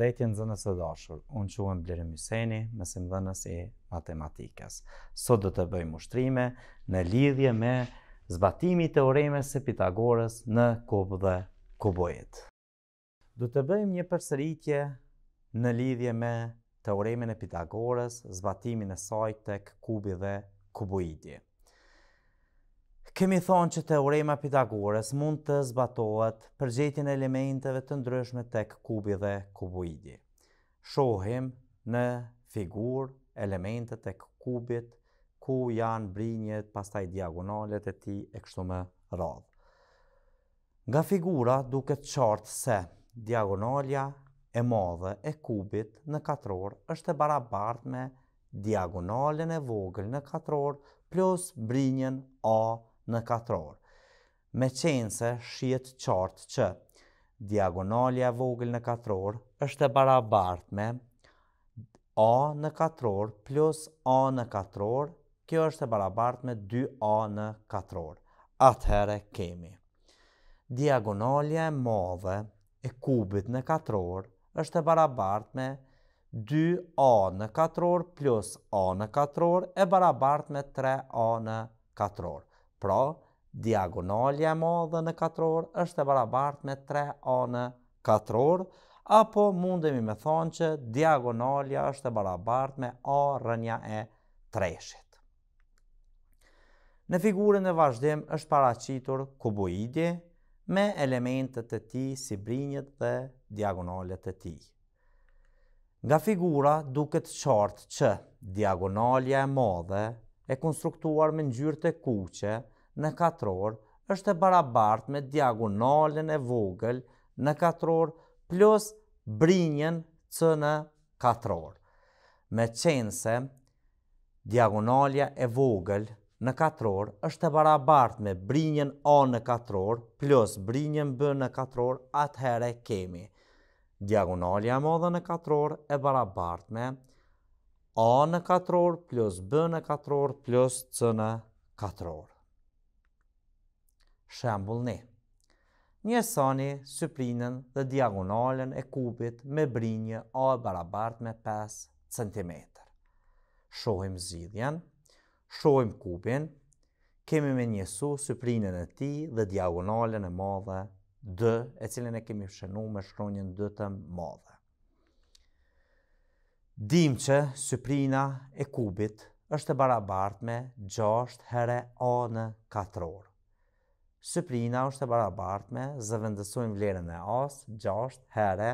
përshëndetje në zënës e dashur, unë quen Blerim Myseni, mesim dhënës e matematikës. Sot do të bëjmë ushtrime në lidhje me zbatimi të oremes e Pitagoras në kubë dhe kubojit. Do të bëjmë një përsëritje në lidhje me të e Pitagoras, zbatimin e saj tek kubi dhe kubojitit. Kemi thonë që teorema Pitagores mund të zbatohet për gjetjen e elementeve të ndryshme tek kubi dhe kuboidi. Shohim në figur elementet tek kubit ku janë brinjet pastaj diagonalet e tij e kështu me radhë. Nga figura duket qartë se diagonalja e madhe e kubit në katror është e barabartë me diagonalen e vogël në katror plus brinjen A në katror. Me qenë se shqiet qartë që diagonalja vogël në katror është e barabart me A në katror plus A në katror, kjo është e barabart me 2A në katror. Atëhere kemi. Diagonalja e madhe e kubit në katror është e barabart me 2A në katror plus A në katror e barabart me 3A në katror. Pra, diagonalja e madhe në katror është e barabart me 3a në katror, apo mundemi me thonë që diagonalja është e barabart me a rënja e 3 treshit. Në figurën e vazhdim është paracitur kuboidi me elementet e ti si brinjët dhe diagonalet e ti. Nga figura duket qartë që diagonalja e madhe e konstruktuar me njyrët e kuqe, në 4 orë është e barabartë me diagonalin e vogël në 4 orë plus brinjen që në 4 orë. Me qenë se diagonalja e vogël në 4 orë është e barabartë me brinjen A në 4 orë plus brinjen B në 4 orë, atëhere kemi. Diagonalja e modhe në 4 orë e barabartë me A në 4 orë plus B në 4 orë plus C në 4 orë shembulni. Një sani, syprinën dhe diagonalen e kubit me brinje a e barabart me 5 cm. Shohim zidhjen, shohim kubin, kemi me njësu syprinën e ti dhe diagonalen e madhe D, e cilin e kemi shenu me shkronjën D të madhe. Dim që syprina e kubit është e barabart me 6 herë A në 4 orë. Shqiprina është e barabart me vlerën e asë, 6 herë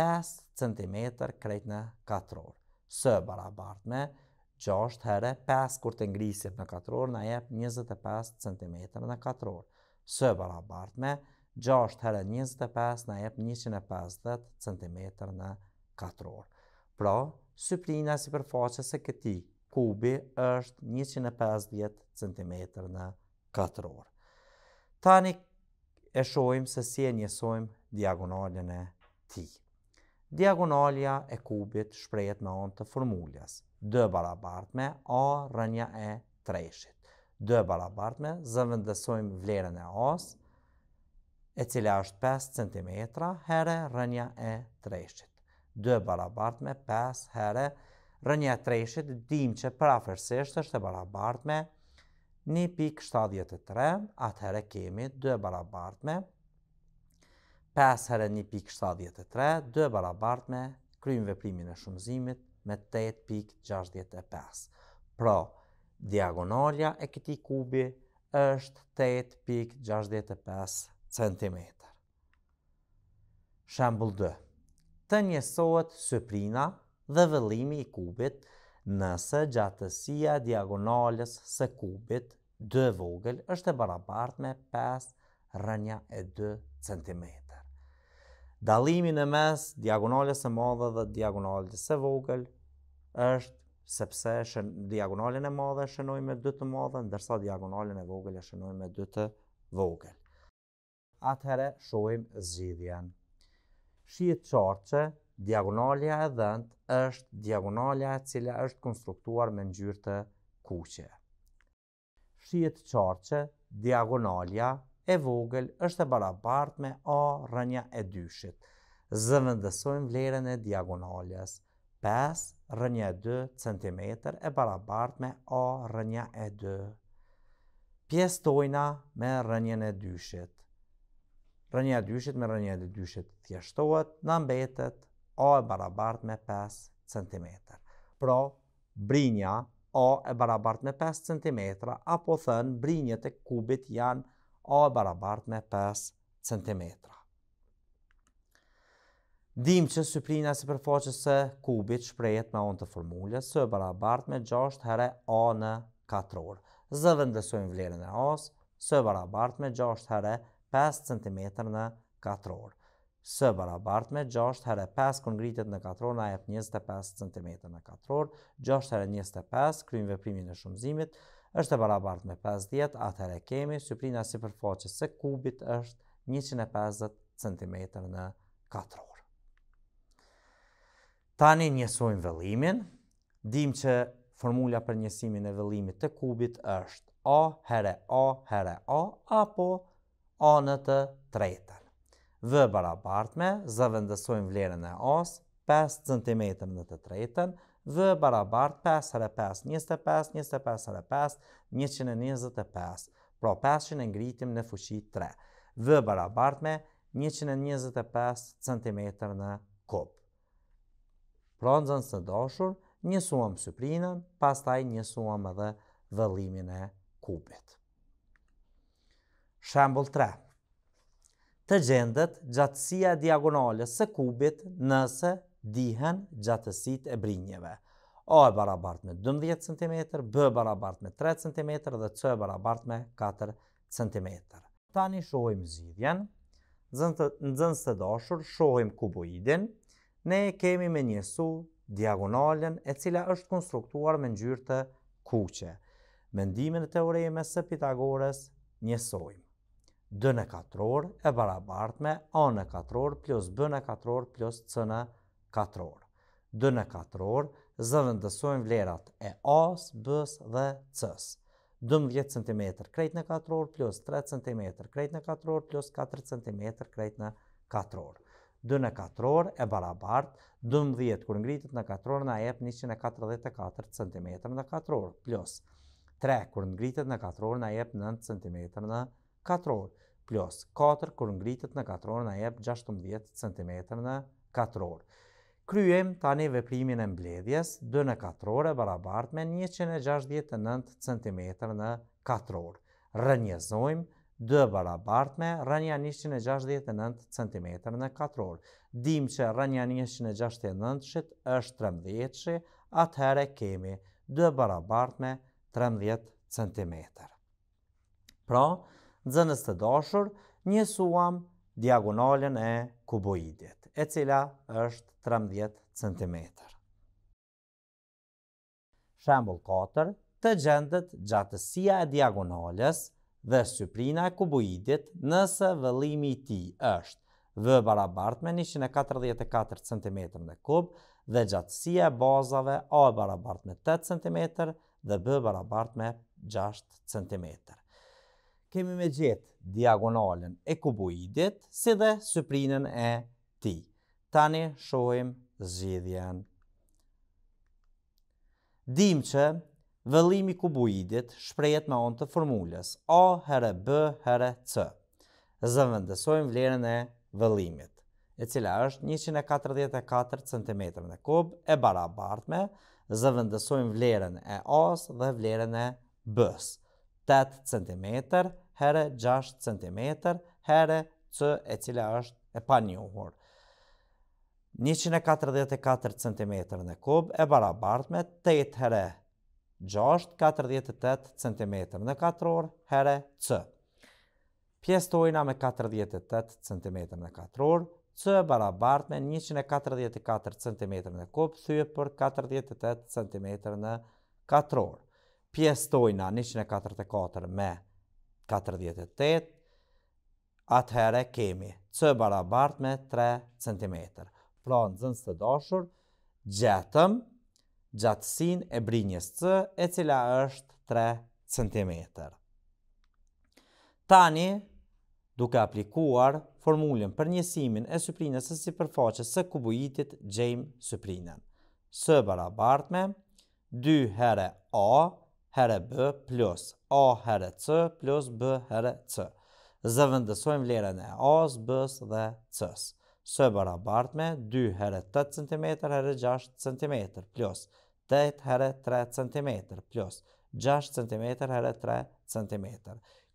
5 cm krejt në 4 orë. Së e barabart me 6 herë, 5 kur të ngrisit në 4 orë, na jep 25 cm në 4 orë. Së e barabart me 6 herë 25, na jep 150 cm në 4 orë. Pra, syprina si përfaqe se këti kubi është 150 cm në 4 orë. Tani e shohim se si e njësojmë diagonalin e ti. Diagonalia e kubit shprehet me anë të formulës 2 barabart me A rënja e treshit. 2 barabart me zëvëndësojmë vlerën e A's, e cilja është 5 cm herë rënja e treshit. 2 barabart me 5 herë rënja e treshit, dim që prafërsisht është e barabart me 1.73, atëherë kemi 2 barabart me 5 herë 1.73, 2 barabart me kryim veprimin e shumëzimit me 8.65. Pra, diagonalja e këti kubi është 8.65 cm. Shembul 2. Të njësohet sëprina dhe vëllimi i kubit nëse gjatësia diagonales së kubit 2 vogël është e barabart me 5 rënja e 2 cm. Dalimi në mes diagonales e madhe dhe diagonales e vogël është sepse shen, diagonalin e madhe shënoj me 2 të madhe, ndërsa diagonalin e vogël e shënoj me 2 të vogël. Atëhere shojmë zgjidhjen. Shqit qartë që diagonalia e dhënd është diagonalia e cila është konstruktuar me njyrë të kuqe. Shqiet qarqe, diagonalja e vogël është e barabart me a rënja e dyshit. Zërën dësojmë vlerën e diagonaljes. 5 rënja e 2 cm e barabart me a rënja e 2. Pjestojna me rënjën e dyshit. Rënja e dyshit me rënjën e dyshit tjeshtohet. Në mbetet, a e barabart me 5 cm. Pro, brinja. A e barabart me 5 cm, apo thënë brinjët e kubit janë A e barabart me 5 cm. Dim që në syprina si përfoqës se kubit shprejet me onë të formule, së e barabart me 6 herë A në 4 orë. Zë dhe vlerën e asë, së e barabart me 6 herë 5 cm në 4 orë. Së barabart me 6 herë 5 kur ngritet në na e 25 cm në katror, 6 herë 25 kryim veprimin e shumëzimit, është e barabart me 50, atëherë kemi syprina si përfaqës se kubit është 150 cm në katror. Tani njësojmë vëllimin, dim që formula për njësimin e vëllimit të kubit është A herë A herë A, apo A në të treta. V barabart me, zëvendësojmë vlerën e os, 5 cm në të tretën, V barabart 5 rë 5, 25, 25 rë 5, 125. Pro 500 e ngritim në fuqi 3. V barabart me, 125 cm në kub. Pronzën të doshur, njësuam syprinën, pastaj njësuam edhe vëllimin e kubit. Shambull 3 të gjendet gjatësia diagonale së kubit nëse dihen gjatësit e brinjeve. A e barabart me 12 cm, B e barabart me 3 cm dhe C e barabart me 4 cm. Tani një shohim zhivjen, në zënës të dashur shohim kuboidin, ne kemi me njësu diagonalen e cila është konstruktuar me njërë të kuqe. Mendimin e teoreme së Pitagores njësojmë. D në katror e barabart me A në katror plus B në katror plus C në katror. D në katror zëvëndësojmë vlerat e A, B dhe C. 12 cm krejt në katror plus 3 cm krejt në katror plus 4 cm krejt në katror. D në katror e barabart, 12 kur ngritit në katror në ep 144 cm në katror plus 3 kur ngritit në katror në ep 9 cm në katror katror, plus 4 kur ngritet në katror na jep 16 cm në katror. Kryem tani veprimin e mbledhjes 2 në katror e barabart me 169 cm në katror. Rënjezojmë 2 barabart me rënja 169 cm në katror. Dim që rënja 169 shit është 13 shi, atëhere kemi 2 barabart me 13 cm. Pra, nxënës të dashur, njësuam diagonalin e kuboidit, e cila është 13 cm. Shembol 4 të gjendet gjatësia e diagonalës dhe syprina e kuboidit nëse vëllimi ti është V barabart me 144 cm në kub dhe gjatësia e bazave A barabart me 8 cm dhe B barabart me 6 cm kemi me gjithë diagonalën e kuboidit, si dhe syprinën e ti. Tani shojmë zgjidhjen. Dim që vëllimi kuboidit shprejet me onë të formules, A herë B herë C. Zëvëndësojmë vlerën e vëllimit, e cila është 144 cm në kub e barabart me, zëvëndësojmë vlerën e A's dhe vlerën e B's. 8 cm herë 6 cm herë c e cila është e pa njohur. 144 cm në kub e barabart me 8 herë 6, 48 cm në katror herë c. Pjestojna me 48 cm në katror, c e barabart me 144 cm në kub thyë për 48 cm në katror pjesë tojna 144 me 48, atëhere kemi C barabart me 3 cm. Pra në zënës të dashur, gjetëm gjatësin e brinjës C e cila është 3 cm. Tani, duke aplikuar formulën për njësimin e suprinës së si përfaqës së kubuitit gjejmë suprinën. Së me 2 herë A, herë b plus a herë c plus b herë c. Zëvëndësojmë lerën e a's, b's dhe c's. Së barabart me 2 herë 8 cm herë 6 cm plus 8 herë 3 cm plus 6 cm herë 3 cm.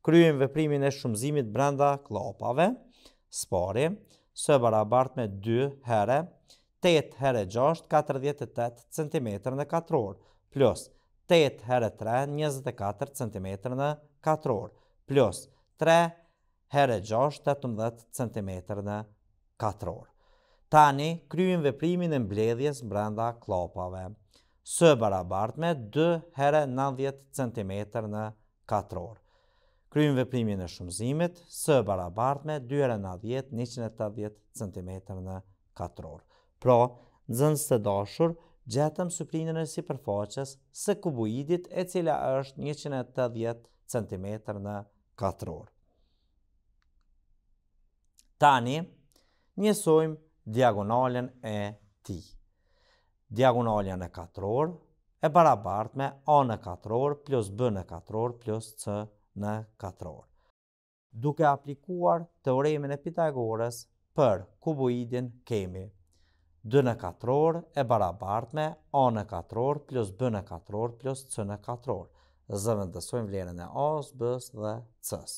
Kryjmë vëprimin e shumëzimit brenda klopave, spari, së barabart me 2 herë 8 herë 6, 48 cm në katror, plus 8 herë 3, 24 cm në 4 orë, plus 3 herë 6, 18 cm në 4 orë. Tani, kryin veprimin e mbledhjes brenda klopave. Së barabart me 2 herë 90 cm në 4 orë. Kryin veprimin e shumëzimit, së barabart me 2 herë 90, 180 cm në 4 orë. Pra, nëzën së dashur, gjetëm suprinën e si përfaqës së kuboidit e cila është 180 cm në 4 orë. Tani, njësojmë diagonalen e ti. Diagonalja në 4 orë e barabart me A në 4 orë plus B në 4 orë plus C në 4 orë. Duke aplikuar teoremin e Pitagoras për kuboidin kemi 2 në 4 orë e barabart me a në 4 orë plus b në 4 orë plus c në 4 orë. Zëvendësojmë vlerën e a-s, b-s dhe c-s.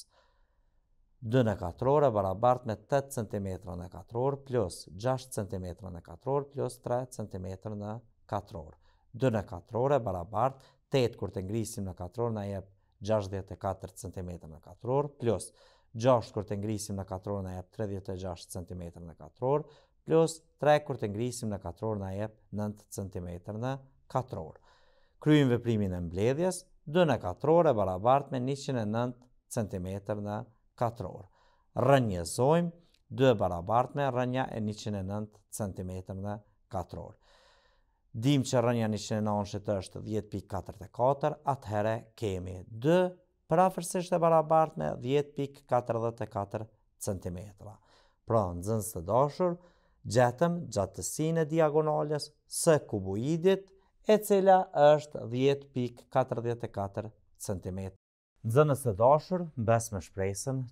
2 në 4 orë e barabart me 8 cm në 4 orë plus 6 cm në 4 orë plus 3 cm në 4 orë. 2 në 4 orë e barabart 8 kur të ngrisim jep 64 cm në 4 orë plus 6 kur të ngrisim në 4 orë në jep 36 cm në 4 orë plus 3 trekur të ngrisim në 4 orë në jetë 9 cm në 4 orë. Kryim vëprimin e mbledhjes, 2 në 4 orë e barabart me 109 cm në 4 orë. Rënje 2 e barabart me rënja e 109 cm në 4 orë. Dim që rënja 109 është 10.44, atëhere kemi 2 prafërsisht e barabart me 10.44 cm. Pra në zënës të dashur, gjetëm gjatësine diagonales së kuboidit e cila është 10.44 cm. Dënës e dashër, bes me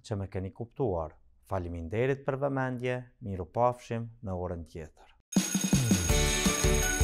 që me keni kuptuar. Falimin derit për vëmendje, miru pafshim në orën tjetër. Thank you.